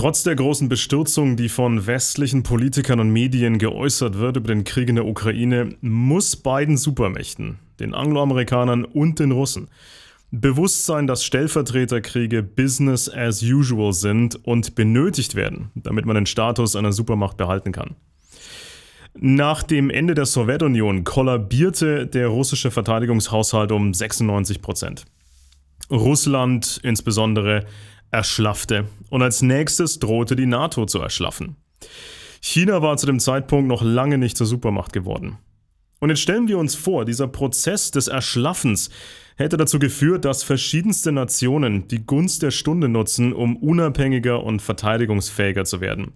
Trotz der großen Bestürzung, die von westlichen Politikern und Medien geäußert wird über den Krieg in der Ukraine, muss beiden Supermächten, den Angloamerikanern und den Russen, bewusst sein, dass Stellvertreterkriege Business as usual sind und benötigt werden, damit man den Status einer Supermacht behalten kann. Nach dem Ende der Sowjetunion kollabierte der russische Verteidigungshaushalt um 96 Prozent. Russland insbesondere erschlaffte und als nächstes drohte die NATO zu erschlaffen. China war zu dem Zeitpunkt noch lange nicht zur Supermacht geworden. Und jetzt stellen wir uns vor, dieser Prozess des Erschlaffens hätte dazu geführt, dass verschiedenste Nationen die Gunst der Stunde nutzen, um unabhängiger und verteidigungsfähiger zu werden.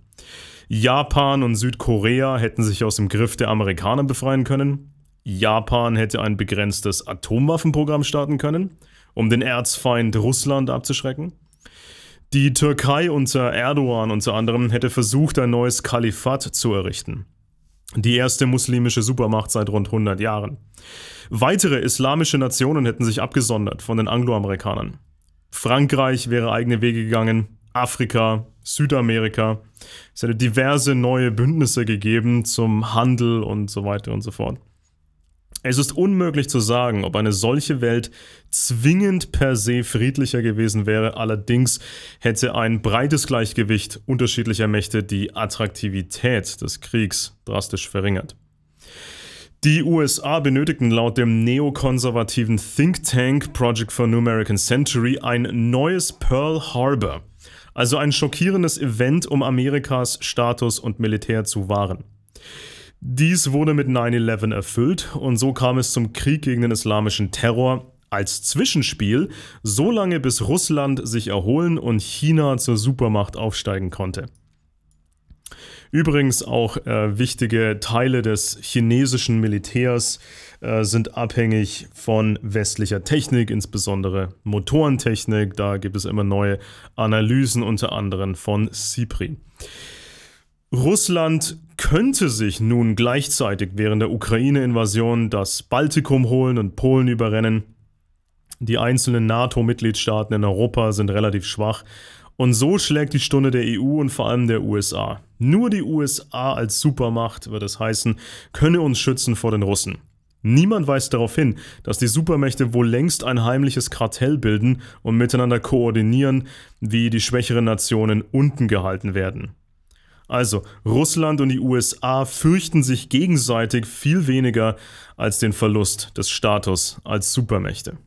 Japan und Südkorea hätten sich aus dem Griff der Amerikaner befreien können. Japan hätte ein begrenztes Atomwaffenprogramm starten können, um den Erzfeind Russland abzuschrecken. Die Türkei unter Erdogan unter anderem hätte versucht, ein neues Kalifat zu errichten. Die erste muslimische Supermacht seit rund 100 Jahren. Weitere islamische Nationen hätten sich abgesondert von den Angloamerikanern. Frankreich wäre eigene Wege gegangen, Afrika, Südamerika. Es hätte diverse neue Bündnisse gegeben zum Handel und so weiter und so fort. Es ist unmöglich zu sagen, ob eine solche Welt zwingend per se friedlicher gewesen wäre, allerdings hätte ein breites Gleichgewicht unterschiedlicher Mächte die Attraktivität des Kriegs drastisch verringert. Die USA benötigten laut dem neokonservativen Think Tank Project for New American Century ein neues Pearl Harbor, also ein schockierendes Event, um Amerikas Status und Militär zu wahren. Dies wurde mit 9-11 erfüllt und so kam es zum Krieg gegen den islamischen Terror als Zwischenspiel, so lange bis Russland sich erholen und China zur Supermacht aufsteigen konnte. Übrigens auch äh, wichtige Teile des chinesischen Militärs äh, sind abhängig von westlicher Technik, insbesondere Motorentechnik. Da gibt es immer neue Analysen, unter anderem von SIPRI. Russland könnte sich nun gleichzeitig während der Ukraine-Invasion das Baltikum holen und Polen überrennen. Die einzelnen NATO-Mitgliedstaaten in Europa sind relativ schwach. Und so schlägt die Stunde der EU und vor allem der USA. Nur die USA als Supermacht, wird es heißen, könne uns schützen vor den Russen. Niemand weist darauf hin, dass die Supermächte wohl längst ein heimliches Kartell bilden und miteinander koordinieren, wie die schwächeren Nationen unten gehalten werden. Also, Russland und die USA fürchten sich gegenseitig viel weniger als den Verlust des Status als Supermächte.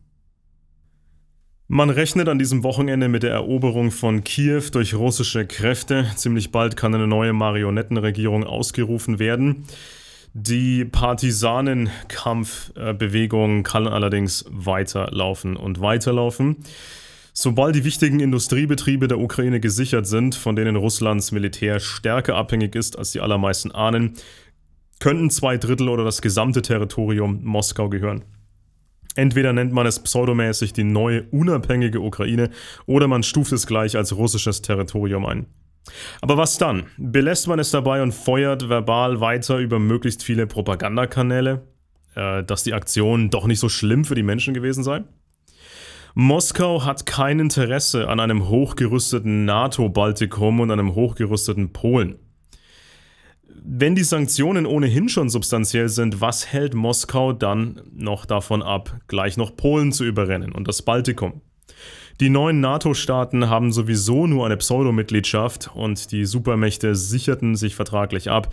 Man rechnet an diesem Wochenende mit der Eroberung von Kiew durch russische Kräfte. Ziemlich bald kann eine neue Marionettenregierung ausgerufen werden. Die Partisanenkampfbewegung kann allerdings weiterlaufen und weiterlaufen. Sobald die wichtigen Industriebetriebe der Ukraine gesichert sind, von denen Russlands Militär stärker abhängig ist, als die allermeisten ahnen, könnten zwei Drittel oder das gesamte Territorium Moskau gehören. Entweder nennt man es pseudomäßig die neue unabhängige Ukraine oder man stuft es gleich als russisches Territorium ein. Aber was dann? Belässt man es dabei und feuert verbal weiter über möglichst viele Propagandakanäle, äh, dass die Aktion doch nicht so schlimm für die Menschen gewesen sei? Moskau hat kein Interesse an einem hochgerüsteten NATO-Baltikum und einem hochgerüsteten Polen. Wenn die Sanktionen ohnehin schon substanziell sind, was hält Moskau dann noch davon ab, gleich noch Polen zu überrennen und das Baltikum? Die neuen NATO-Staaten haben sowieso nur eine Pseudomitgliedschaft und die Supermächte sicherten sich vertraglich ab,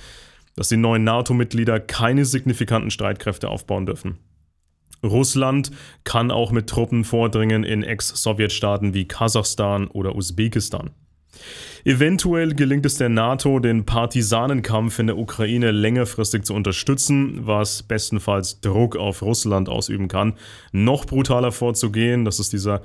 dass die neuen NATO-Mitglieder keine signifikanten Streitkräfte aufbauen dürfen. Russland kann auch mit Truppen vordringen in Ex-Sowjetstaaten wie Kasachstan oder Usbekistan. Eventuell gelingt es der NATO, den Partisanenkampf in der Ukraine längerfristig zu unterstützen, was bestenfalls Druck auf Russland ausüben kann, noch brutaler vorzugehen. Das ist dieser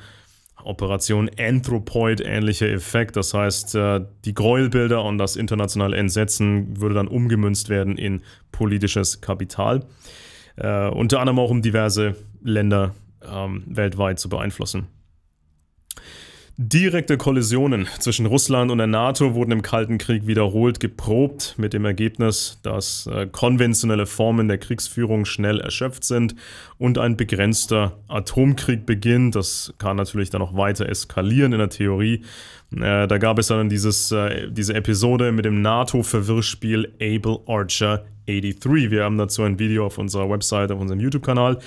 Operation Anthropoid ähnliche Effekt. Das heißt, äh, die Gräuelbilder und das internationale Entsetzen würde dann umgemünzt werden in politisches Kapital äh, unter anderem auch um diverse Länder ähm, weltweit zu beeinflussen. Direkte Kollisionen zwischen Russland und der NATO wurden im Kalten Krieg wiederholt geprobt, mit dem Ergebnis, dass äh, konventionelle Formen der Kriegsführung schnell erschöpft sind und ein begrenzter Atomkrieg beginnt. Das kann natürlich dann noch weiter eskalieren in der Theorie. Äh, da gab es dann dieses, äh, diese Episode mit dem NATO-Verwirrspiel Able Archer 83. Wir haben dazu ein Video auf unserer Website, auf unserem YouTube-Kanal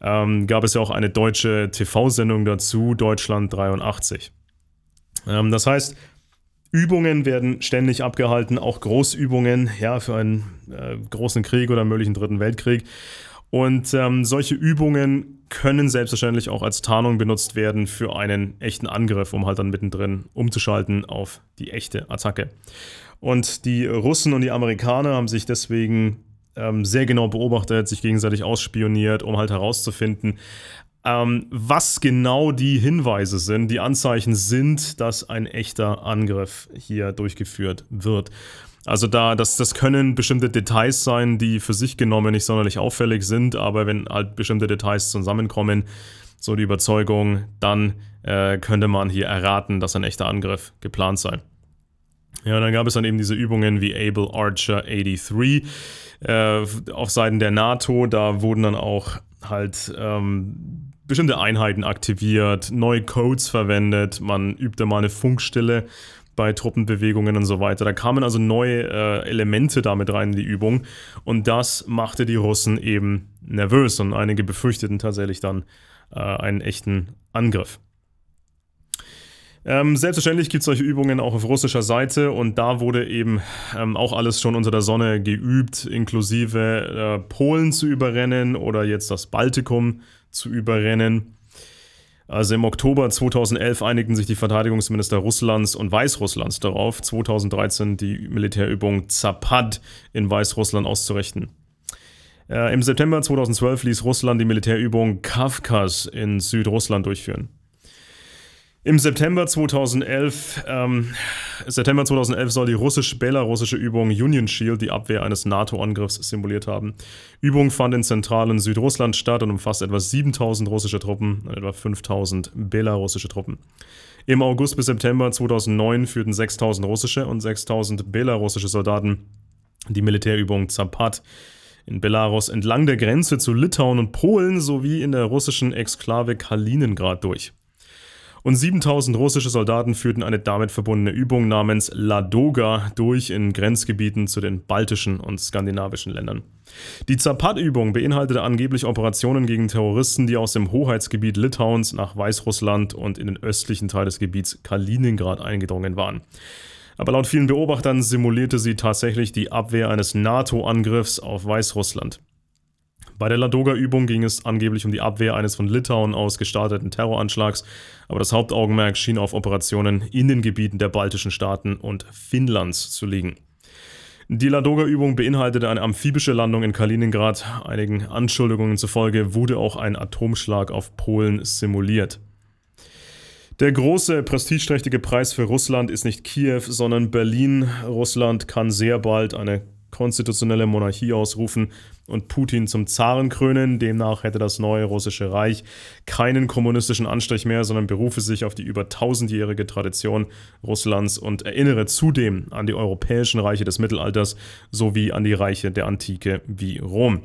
ähm, gab es ja auch eine deutsche TV-Sendung dazu, Deutschland 83. Ähm, das heißt, Übungen werden ständig abgehalten, auch Großübungen, ja, für einen äh, großen Krieg oder möglichen dritten Weltkrieg. Und ähm, solche Übungen können selbstverständlich auch als Tarnung benutzt werden für einen echten Angriff, um halt dann mittendrin umzuschalten auf die echte Attacke. Und die Russen und die Amerikaner haben sich deswegen ähm, sehr genau beobachtet, sich gegenseitig ausspioniert, um halt herauszufinden, ähm, was genau die Hinweise sind, die Anzeichen sind, dass ein echter Angriff hier durchgeführt wird. Also da, das, das können bestimmte Details sein, die für sich genommen nicht sonderlich auffällig sind, aber wenn halt bestimmte Details zusammenkommen, so die Überzeugung, dann äh, könnte man hier erraten, dass ein echter Angriff geplant sei. Ja, und dann gab es dann eben diese Übungen wie Able Archer 83 äh, auf Seiten der NATO. Da wurden dann auch halt ähm, bestimmte Einheiten aktiviert, neue Codes verwendet, man übte mal eine Funkstille bei Truppenbewegungen und so weiter. Da kamen also neue äh, Elemente damit rein in die Übung und das machte die Russen eben nervös und einige befürchteten tatsächlich dann äh, einen echten Angriff. Ähm, selbstverständlich gibt es solche Übungen auch auf russischer Seite und da wurde eben ähm, auch alles schon unter der Sonne geübt, inklusive äh, Polen zu überrennen oder jetzt das Baltikum zu überrennen. Also im Oktober 2011 einigten sich die Verteidigungsminister Russlands und Weißrusslands darauf, 2013 die Militärübung Zapad in Weißrussland auszurichten. Äh, Im September 2012 ließ Russland die Militärübung Kafkas in Südrussland durchführen. Im September 2011, ähm, September 2011 soll die russisch-belarussische Übung Union Shield die Abwehr eines NATO-Angriffs simuliert haben. Übung fand in zentralen Südrussland statt und umfasst etwa 7000 russische Truppen und etwa 5000 belarussische Truppen. Im August bis September 2009 führten 6000 russische und 6000 belarussische Soldaten die Militärübung Zapat in Belarus entlang der Grenze zu Litauen und Polen sowie in der russischen Exklave Kaliningrad durch und 7000 russische Soldaten führten eine damit verbundene Übung namens Ladoga durch in Grenzgebieten zu den baltischen und skandinavischen Ländern. Die Zapad-Übung beinhaltete angeblich Operationen gegen Terroristen, die aus dem Hoheitsgebiet Litauens nach Weißrussland und in den östlichen Teil des Gebiets Kaliningrad eingedrungen waren. Aber laut vielen Beobachtern simulierte sie tatsächlich die Abwehr eines NATO-Angriffs auf Weißrussland. Bei der Ladoga-Übung ging es angeblich um die Abwehr eines von Litauen aus gestarteten Terroranschlags, aber das Hauptaugenmerk schien auf Operationen in den Gebieten der baltischen Staaten und Finnlands zu liegen. Die Ladoga-Übung beinhaltete eine amphibische Landung in Kaliningrad. Einigen Anschuldigungen zufolge wurde auch ein Atomschlag auf Polen simuliert. Der große, prestigeträchtige Preis für Russland ist nicht Kiew, sondern Berlin. Russland kann sehr bald eine konstitutionelle Monarchie ausrufen und Putin zum Zaren krönen. Demnach hätte das neue russische Reich keinen kommunistischen Anstrich mehr, sondern berufe sich auf die über tausendjährige Tradition Russlands und erinnere zudem an die europäischen Reiche des Mittelalters sowie an die Reiche der Antike wie Rom.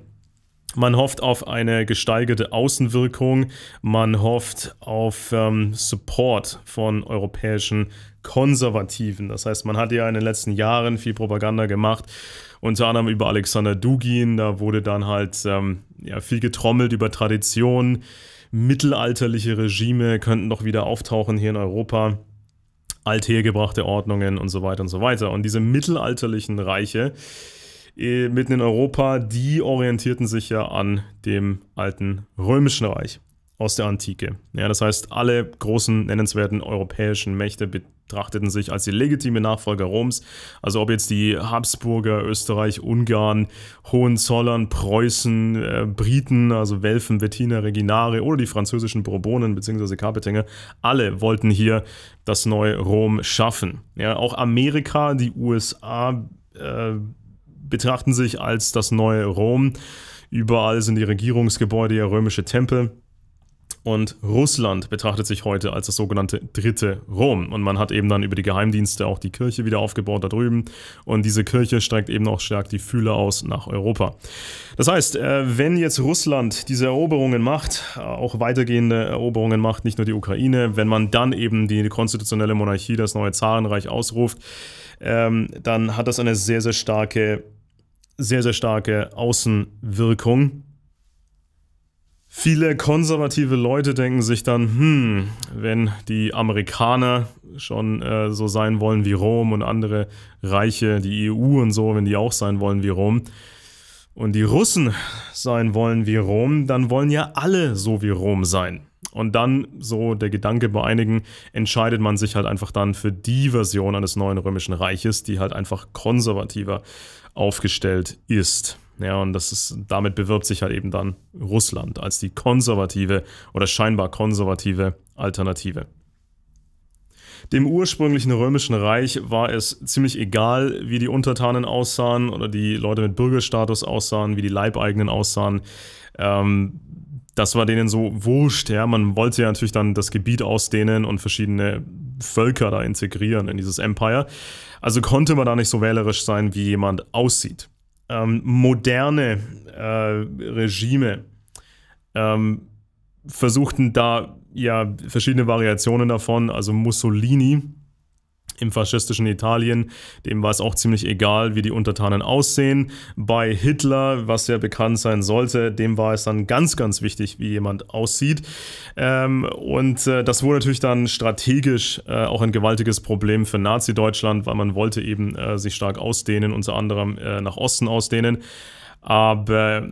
Man hofft auf eine gesteigerte Außenwirkung, man hofft auf ähm, Support von europäischen Konservativen. Das heißt, man hat ja in den letzten Jahren viel Propaganda gemacht unter anderem über Alexander Dugin. Da wurde dann halt ähm, ja, viel getrommelt über Tradition. Mittelalterliche Regime könnten doch wieder auftauchen hier in Europa. Althergebrachte Ordnungen und so weiter und so weiter. Und diese mittelalterlichen Reiche äh, mitten in Europa, die orientierten sich ja an dem alten römischen Reich aus der Antike. Ja, das heißt, alle großen nennenswerten europäischen Mächte betrachteten sich als die legitime Nachfolger Roms. Also ob jetzt die Habsburger, Österreich, Ungarn, Hohenzollern, Preußen, äh, Briten, also Welfen, Wettiner, Reginare oder die französischen Bourbonen bzw. Kapetinger, alle wollten hier das neue Rom schaffen. Ja, auch Amerika, die USA äh, betrachten sich als das neue Rom. Überall sind die Regierungsgebäude ja römische Tempel. Und Russland betrachtet sich heute als das sogenannte dritte Rom. Und man hat eben dann über die Geheimdienste auch die Kirche wieder aufgebaut da drüben. Und diese Kirche streckt eben auch stark die Fühler aus nach Europa. Das heißt, äh, wenn jetzt Russland diese Eroberungen macht, äh, auch weitergehende Eroberungen macht, nicht nur die Ukraine, wenn man dann eben die konstitutionelle Monarchie, das neue Zarenreich ausruft, ähm, dann hat das eine sehr, sehr starke, sehr, sehr starke Außenwirkung Viele konservative Leute denken sich dann, hm, wenn die Amerikaner schon äh, so sein wollen wie Rom und andere Reiche, die EU und so, wenn die auch sein wollen wie Rom und die Russen sein wollen wie Rom, dann wollen ja alle so wie Rom sein. Und dann, so der Gedanke bei einigen, entscheidet man sich halt einfach dann für die Version eines neuen römischen Reiches, die halt einfach konservativer aufgestellt ist. Ja, und das ist, damit bewirbt sich halt eben dann Russland als die konservative oder scheinbar konservative Alternative. Dem ursprünglichen römischen Reich war es ziemlich egal, wie die Untertanen aussahen oder die Leute mit Bürgerstatus aussahen, wie die Leibeigenen aussahen. Ähm, das war denen so wurscht. Ja? Man wollte ja natürlich dann das Gebiet ausdehnen und verschiedene Völker da integrieren in dieses Empire. Also konnte man da nicht so wählerisch sein, wie jemand aussieht ähm, moderne äh, Regime ähm, versuchten da ja verschiedene Variationen davon. Also Mussolini im faschistischen Italien, dem war es auch ziemlich egal, wie die Untertanen aussehen. Bei Hitler, was ja bekannt sein sollte, dem war es dann ganz, ganz wichtig, wie jemand aussieht. Ähm, und äh, das wurde natürlich dann strategisch äh, auch ein gewaltiges Problem für Nazi-Deutschland, weil man wollte eben äh, sich stark ausdehnen, unter anderem nach Osten ausdehnen. Aber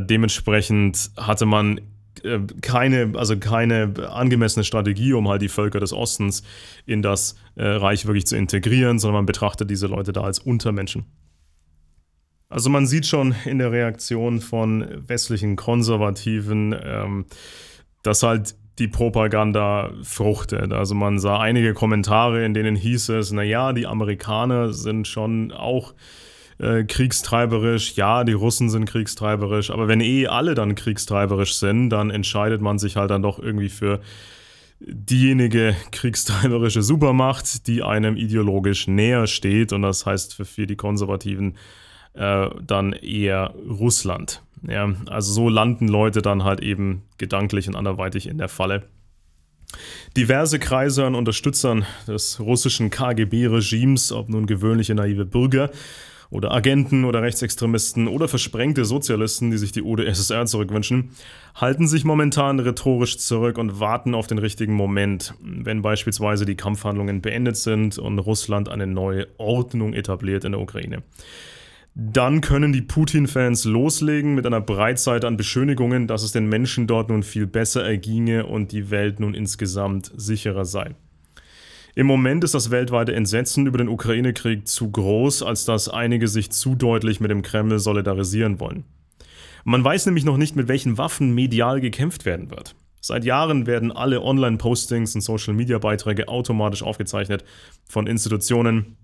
dementsprechend hatte man äh, keine, also keine angemessene Strategie, um halt die Völker des Ostens in das äh, Reich wirklich zu integrieren, sondern man betrachtet diese Leute da als Untermenschen. Also man sieht schon in der Reaktion von westlichen Konservativen, ähm, dass halt die Propaganda fruchtet. Also man sah einige Kommentare, in denen hieß es, naja, die Amerikaner sind schon auch äh, kriegstreiberisch, ja, die Russen sind kriegstreiberisch, aber wenn eh alle dann kriegstreiberisch sind, dann entscheidet man sich halt dann doch irgendwie für diejenige kriegstreiberische Supermacht, die einem ideologisch näher steht und das heißt für, für die Konservativen äh, dann eher Russland. Ja, also so landen Leute dann halt eben gedanklich und anderweitig in der Falle. Diverse Kreise an Unterstützern des russischen KGB-Regimes, ob nun gewöhnliche naive Bürger, oder Agenten oder Rechtsextremisten oder versprengte Sozialisten, die sich die UdSSR zurückwünschen, halten sich momentan rhetorisch zurück und warten auf den richtigen Moment, wenn beispielsweise die Kampfhandlungen beendet sind und Russland eine neue Ordnung etabliert in der Ukraine. Dann können die Putin-Fans loslegen mit einer Breitseite an Beschönigungen, dass es den Menschen dort nun viel besser erginge und die Welt nun insgesamt sicherer sei. Im Moment ist das weltweite Entsetzen über den Ukraine-Krieg zu groß, als dass einige sich zu deutlich mit dem Kreml solidarisieren wollen. Man weiß nämlich noch nicht, mit welchen Waffen medial gekämpft werden wird. Seit Jahren werden alle Online-Postings und Social-Media-Beiträge automatisch aufgezeichnet von Institutionen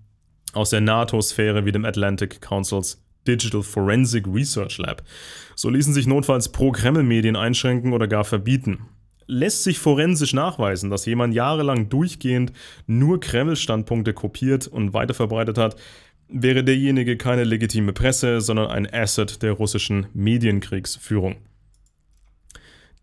aus der NATO-Sphäre wie dem Atlantic Councils Digital Forensic Research Lab. So ließen sich notfalls Pro-Kreml-Medien einschränken oder gar verbieten lässt sich forensisch nachweisen, dass jemand jahrelang durchgehend nur Kreml-Standpunkte kopiert und weiterverbreitet hat, wäre derjenige keine legitime Presse, sondern ein Asset der russischen Medienkriegsführung.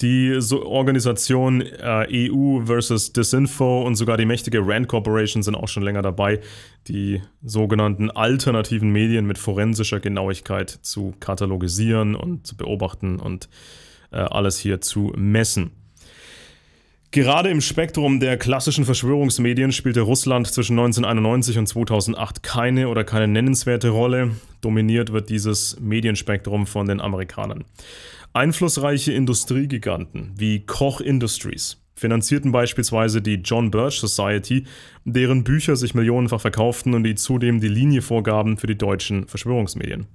Die Organisation äh, EU versus Disinfo und sogar die mächtige Rand Corporation sind auch schon länger dabei, die sogenannten alternativen Medien mit forensischer Genauigkeit zu katalogisieren und zu beobachten und äh, alles hier zu messen. Gerade im Spektrum der klassischen Verschwörungsmedien spielte Russland zwischen 1991 und 2008 keine oder keine nennenswerte Rolle. Dominiert wird dieses Medienspektrum von den Amerikanern. Einflussreiche Industriegiganten wie Koch Industries finanzierten beispielsweise die John Birch Society, deren Bücher sich millionenfach verkauften und die zudem die Linie vorgaben für die deutschen Verschwörungsmedien.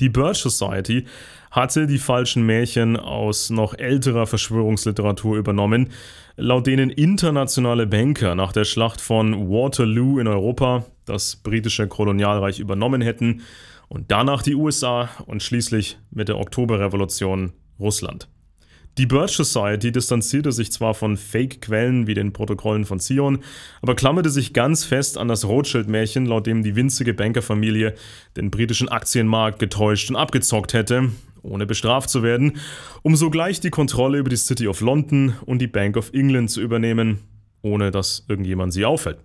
Die Bird Society hatte die falschen Märchen aus noch älterer Verschwörungsliteratur übernommen, laut denen internationale Banker nach der Schlacht von Waterloo in Europa das britische Kolonialreich übernommen hätten und danach die USA und schließlich mit der Oktoberrevolution Russland. Die Bird Society distanzierte sich zwar von Fake-Quellen wie den Protokollen von Zion, aber klammerte sich ganz fest an das Rothschild-Märchen, laut dem die winzige Bankerfamilie den britischen Aktienmarkt getäuscht und abgezockt hätte, ohne bestraft zu werden, um sogleich die Kontrolle über die City of London und die Bank of England zu übernehmen, ohne dass irgendjemand sie auffällt.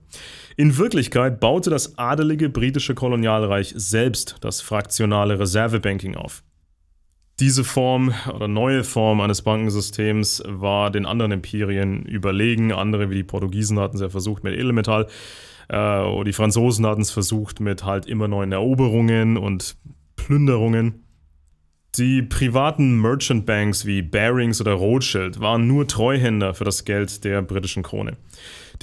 In Wirklichkeit baute das adelige britische Kolonialreich selbst das fraktionale Reservebanking auf. Diese Form oder neue Form eines Bankensystems war den anderen Imperien überlegen. Andere wie die Portugiesen hatten es ja versucht mit Edelmetall. Äh, die Franzosen hatten es versucht mit halt immer neuen Eroberungen und Plünderungen. Die privaten Merchant Banks wie Barings oder Rothschild waren nur Treuhänder für das Geld der britischen Krone.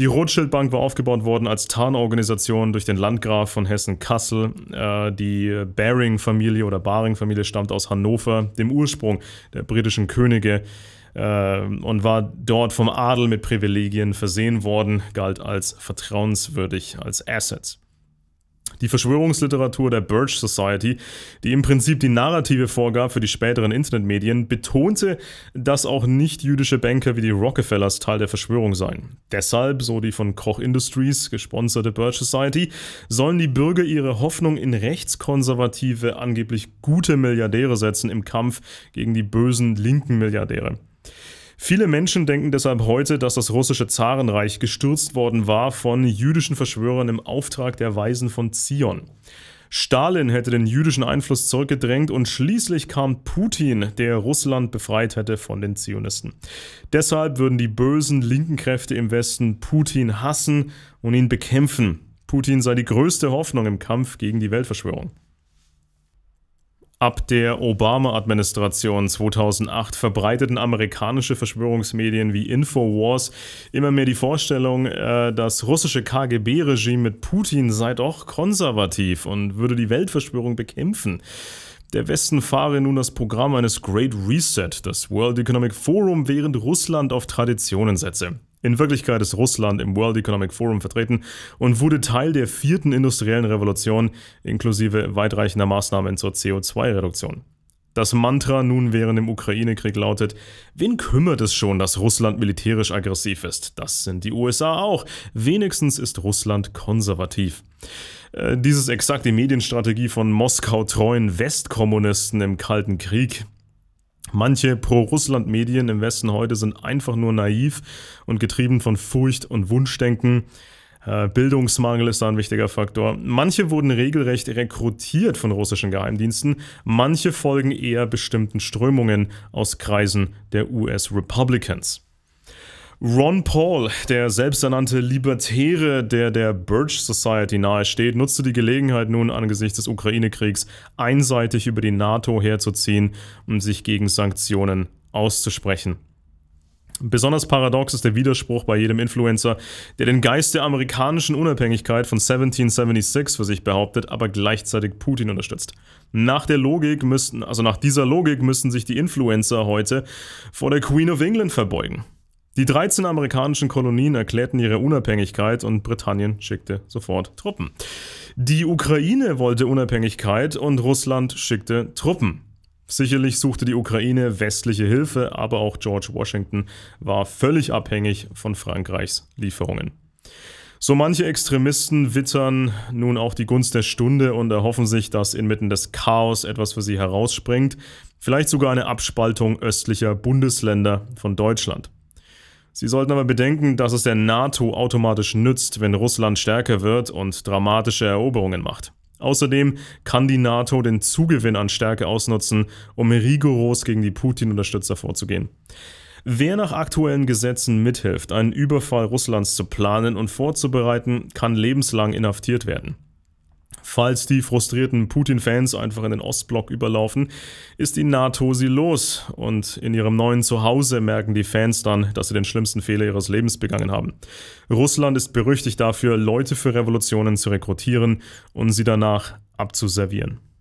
Die Rothschildbank war aufgebaut worden als Tarnorganisation durch den Landgraf von Hessen-Kassel. Äh, die Baring-Familie oder Baring-Familie stammt aus Hannover, dem Ursprung der britischen Könige äh, und war dort vom Adel mit Privilegien versehen worden, galt als vertrauenswürdig, als Assets die Verschwörungsliteratur der Birch Society, die im Prinzip die Narrative vorgab für die späteren Internetmedien, betonte, dass auch nicht-jüdische Banker wie die Rockefellers Teil der Verschwörung seien. Deshalb, so die von Koch Industries gesponserte Birch Society, sollen die Bürger ihre Hoffnung in rechtskonservative, angeblich gute Milliardäre setzen im Kampf gegen die bösen linken Milliardäre. Viele Menschen denken deshalb heute, dass das russische Zarenreich gestürzt worden war von jüdischen Verschwörern im Auftrag der Weisen von Zion. Stalin hätte den jüdischen Einfluss zurückgedrängt und schließlich kam Putin, der Russland befreit hätte von den Zionisten. Deshalb würden die bösen linken Kräfte im Westen Putin hassen und ihn bekämpfen. Putin sei die größte Hoffnung im Kampf gegen die Weltverschwörung. Ab der Obama-Administration 2008 verbreiteten amerikanische Verschwörungsmedien wie Infowars immer mehr die Vorstellung, äh, das russische KGB-Regime mit Putin sei doch konservativ und würde die Weltverschwörung bekämpfen. Der Westen fahre nun das Programm eines Great Reset, das World Economic Forum, während Russland auf Traditionen setze. In Wirklichkeit ist Russland im World Economic Forum vertreten und wurde Teil der vierten industriellen Revolution inklusive weitreichender Maßnahmen zur CO2-Reduktion. Das Mantra nun während dem Ukraine-Krieg lautet, wen kümmert es schon, dass Russland militärisch aggressiv ist? Das sind die USA auch. Wenigstens ist Russland konservativ. Äh, dieses exakt die Medienstrategie von Moskau treuen Westkommunisten im Kalten Krieg, Manche Pro-Russland-Medien im Westen heute sind einfach nur naiv und getrieben von Furcht und Wunschdenken. Äh, Bildungsmangel ist da ein wichtiger Faktor. Manche wurden regelrecht rekrutiert von russischen Geheimdiensten, manche folgen eher bestimmten Strömungen aus Kreisen der US-Republicans. Ron Paul, der selbsternannte Libertäre, der der Birch Society nahesteht, nutzte die Gelegenheit nun angesichts des Ukraine-Kriegs einseitig über die NATO herzuziehen und um sich gegen Sanktionen auszusprechen. Besonders paradox ist der Widerspruch bei jedem Influencer, der den Geist der amerikanischen Unabhängigkeit von 1776 für sich behauptet, aber gleichzeitig Putin unterstützt. Nach der Logik müssten, also nach dieser Logik müssten sich die Influencer heute vor der Queen of England verbeugen. Die 13 amerikanischen Kolonien erklärten ihre Unabhängigkeit und Britannien schickte sofort Truppen. Die Ukraine wollte Unabhängigkeit und Russland schickte Truppen. Sicherlich suchte die Ukraine westliche Hilfe, aber auch George Washington war völlig abhängig von Frankreichs Lieferungen. So manche Extremisten wittern nun auch die Gunst der Stunde und erhoffen sich, dass inmitten des Chaos etwas für sie herausspringt, vielleicht sogar eine Abspaltung östlicher Bundesländer von Deutschland. Sie sollten aber bedenken, dass es der NATO automatisch nützt, wenn Russland stärker wird und dramatische Eroberungen macht. Außerdem kann die NATO den Zugewinn an Stärke ausnutzen, um rigoros gegen die Putin-Unterstützer vorzugehen. Wer nach aktuellen Gesetzen mithilft, einen Überfall Russlands zu planen und vorzubereiten, kann lebenslang inhaftiert werden. Falls die frustrierten Putin-Fans einfach in den Ostblock überlaufen, ist die NATO sie los und in ihrem neuen Zuhause merken die Fans dann, dass sie den schlimmsten Fehler ihres Lebens begangen haben. Russland ist berüchtigt dafür, Leute für Revolutionen zu rekrutieren und sie danach abzuservieren.